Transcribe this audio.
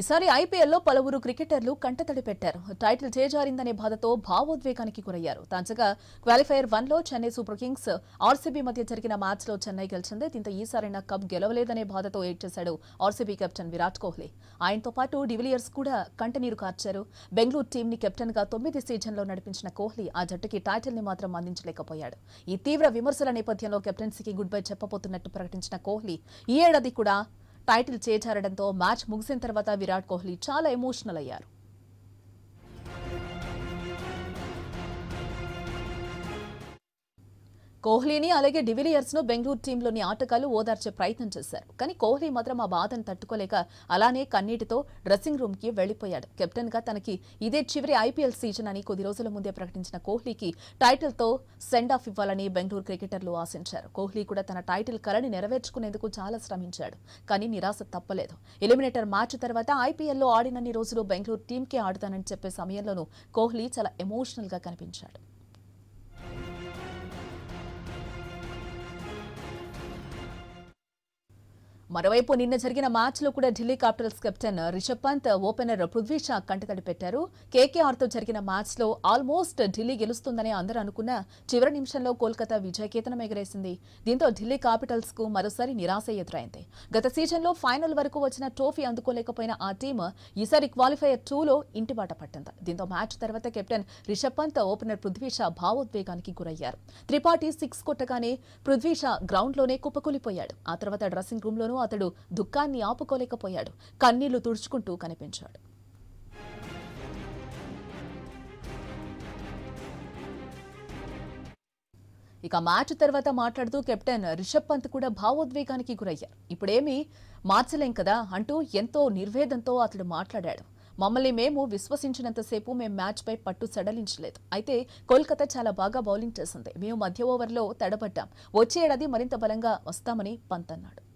ఈసారి ఐపీఎల్లో పలువురు క్రికెటర్లు కంటతడి పెట్టారు టైటిల్ చేజారిందనే బాధతో భావోద్వేగానికి గురయ్యారు తాజాగా వన్ వన్లో చెన్నై సూపర్ కింగ్స్ ఆర్సీబీ మధ్య జరిగిన మ్యాచ్లో చెన్నై గెలిచింది దీంతో ఈసారైనా కప్ గెలవలేదనే బాధతో ఎయిట్ చేశాడు ఆర్సీబీ కెప్టెన్ విరాట్ కోహ్లీ ఆయనతో పాటు డివిలియర్స్ కూడా కంటనీరు కార్చారు బెంగళూరు టీంని కెప్టెన్గా తొమ్మిది సీజన్లో నడిపించిన కోహ్లీ ఆ జట్టుకి టైటిల్ని మాత్రం అందించలేకపోయాడు ఈ తీవ్ర విమర్శల నేపథ్యంలో కెప్టెన్సీకి గుడ్ బై చెప్పబోతున్నట్టు ప్రకటించిన కోహ్లీ ఈ ఏడాది కూడా టైటిల్ చేజారడంతో మ్యాచ్ ముగిసిన తర్వాత విరాట్ కోహ్లీ చాలా ఎమోషనల్ అయ్యారు కోహ్లీని అలాగే డివిలియర్స్ను బెంగళూరు టీంలోని ఆటగాళ్లు ఓదార్చే ప్రయత్నం చేశారు కానీ కోహ్లీ మాత్రం ఆ బాధను తట్టుకోలేక అలానే కన్నీటితో డ్రెస్సింగ్ రూమ్కి వెళ్లిపోయాడు గా తనకి ఇదే చివరి ఐపీఎల్ సీజన్ అని కొద్ది రోజుల ముందే ప్రకటించిన కోహ్లీకి టైటిల్ తో సెండ్ ఆఫ్ ఇవ్వాలని బెంగళూరు క్రికెటర్లు ఆశించారు కోహ్లీ కూడా తన టైటిల్ కలని నెరవేర్చుకునేందుకు చాలా శ్రమించాడు కానీ నిరాశ తప్పలేదు ఎలిమినేటర్ మ్యాచ్ తర్వాత ఐపీఎల్లో ఆడినన్ని రోజులు బెంగళూరు టీంకే ఆడుతానని చెప్పే సమయంలోనూ కోహ్లీ చాలా ఎమోషనల్ గా కనిపించాడు మరోవైపు నిన్న జరిగిన మ్యాచ్లో కూడా Delhi capitals captain Rishabh Pant opener Prithvi Shaw కంటతడి పెట్టారు కేకేఆర్తో జరిగిన లో ఆల్మోస్ట్ ఢిల్లీ గెలుస్తుందని అందరూ అనుకున్న చివరి నిమిషంలో కోల్కతా విజయకేతనం ఎగరేసింది దీంతో ఢిల్లీ కు మరోసారి నిరాశ ఎదురైంది గత సీజన్లో ఫైనల్ వరకు వచ్చిన ట్రోఫీ అందుకోలేకపోయిన ఆ టీం ఈసారి క్వాలిఫైయర్ టూలో ఇంటి బాట పట్టింది దీంతో మ్యాచ్ తర్వాత కెప్టెన్ రిషబ్ పంత్ ఓపెనర్ పృథ్వీ షా భావోద్వేగానికి గురయ్యారు త్రిపాఠి సిక్స్ కొట్టగానే పృథ్వీ షా గ్రౌండ్లోనే కుప్పకూలిపోయాడు ఆ తర్వాత డ్రెస్సింగ్ రూమ్లోనూ అతడు దుఃఖాన్ని ఆపుకోలేకపోయాడు కన్నీళ్లు తుడుచుకుంటూ కనిపించాడు ఇక మ్యాచ్ తర్వాత మాట్లాడుతూ కెప్టెన్ రిషబ్ పంత్ కూడా భావోద్వేగానికి గురయ్యారు ఇప్పుడేమీ మార్చలేం కదా అంటూ ఎంతో నిర్వేదంతో అతడు మాట్లాడాడు మమ్మల్ని మేము విశ్వసించినంతసేపు మేము మ్యాచ్పై పట్టు సడలించలేదు అయితే కోల్కతా చాలా బాగా బౌలింగ్ చేసింది మేము మధ్య ఓవర్లో తడబడ్డాం వచ్చే ఏడాది మరింత బలంగా వస్తామని పంత్ అన్నాడు